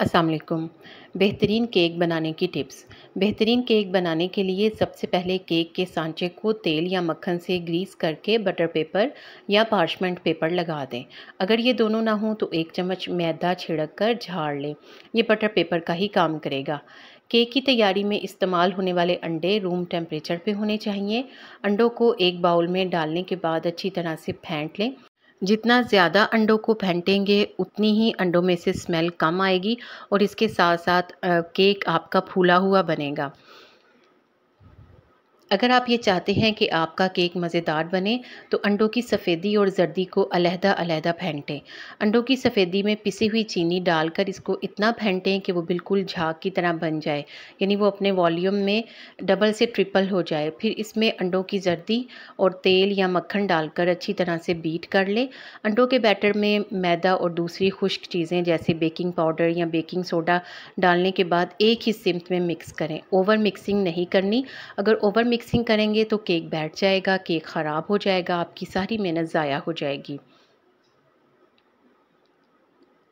असलकुम बेहतरीन केक बनाने की टिप्स बेहतरीन केक बनाने के लिए सबसे पहले केक के सांचे को तेल या मक्खन से ग्रीस करके बटर पेपर या पार्चमेंट पेपर लगा दें अगर ये दोनों ना हों तो एक चम्मच मैदा छिड़क कर झाड़ लें ये बटर पेपर का ही काम करेगा केक की तैयारी में इस्तेमाल होने वाले अंडे रूम टेम्परेचर पे होने चाहिए अंडों को एक बाउल में डालने के बाद अच्छी तरह से फेंट लें जितना ज़्यादा अंडों को फेंटेंगे उतनी ही अंडों में से स्मेल कम आएगी और इसके साथ साथ केक आपका फूला हुआ बनेगा अगर आप ये चाहते हैं कि आपका केक मज़ेदार बने तो अंडों की सफ़ेदी और जर्दी को अलहदा अलहदा फेंटें अंडों की सफ़ेदी में पिसी हुई चीनी डालकर इसको इतना फेंटें कि वो बिल्कुल झाग की तरह बन जाए यानी वो अपने वॉल्यूम में डबल से ट्रिपल हो जाए फिर इसमें अंडों की जर्दी और तेल या मक्खन डालकर अच्छी तरह से बीट कर लें अंडों के बैटर में मैदा और दूसरी खुश्क चीज़ें जैसे बेकिंग पाउडर या बेकिंग सोडा डालने के बाद एक ही सिमत में मिक्स करें ओवर मिक्सिंग नहीं करनी अगर ओवर मिक्स मिक्सिंग करेंगे तो केक बैठ जाएगा केक ख़राब हो जाएगा आपकी सारी मेहनत ज़ाया हो जाएगी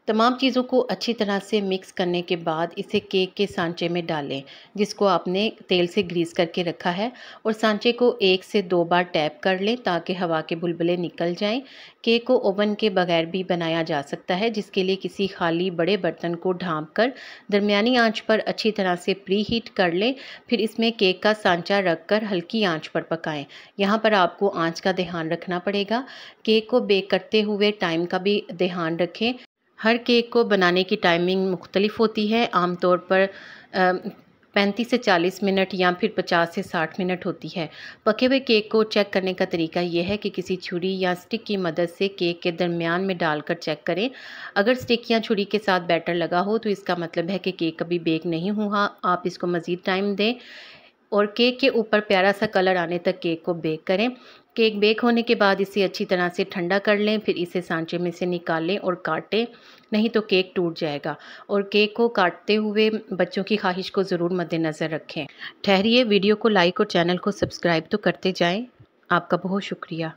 तमाम चीज़ों को अच्छी तरह से मिक्स करने के बाद इसे केक के सांचे में डालें जिसको आपने तेल से ग्रीस करके रखा है और सांचे को एक से दो बार टैप कर लें ताकि हवा के बुलबुले निकल जाएं केक को ओवन के बगैर भी बनाया जा सकता है जिसके लिए किसी खाली बड़े बर्तन को ढांप कर दरमियानी आँच पर अच्छी तरह से प्री हीट कर लें फिर इसमें केक का सांचा रख कर हल्की आँच पर पकाएँ यहाँ पर आपको आँच का ध्यान रखना पड़ेगा केक को बेक करते हुए टाइम का भी ध्यान रखें हर केक को बनाने की टाइमिंग मुख्तलिफ होती है आमतौर पर पैंतीस से चालीस मिनट या फिर पचास से साठ मिनट होती है पके हुए केक को चेक करने का तरीका यह है कि किसी छुरी या स्टिक की मदद से केक के दरमियान में डालकर चेक करें अगर स्टिक या छुरी के साथ बैटर लगा हो तो इसका मतलब है कि केक कभी बेक नहीं हुआ आप इसको मज़ीद टाइम दें और केक के ऊपर प्यारा सा कलर आने तक केक को बेक करें केक बेक होने के बाद इसे अच्छी तरह से ठंडा कर लें फिर इसे सांचे में से निकालें और काटें नहीं तो केक टूट जाएगा और केक को काटते हुए बच्चों की ख्वाहिश को ज़रूर मद्देनज़र रखें ठहरिए वीडियो को लाइक और चैनल को सब्सक्राइब तो करते जाएं आपका बहुत शुक्रिया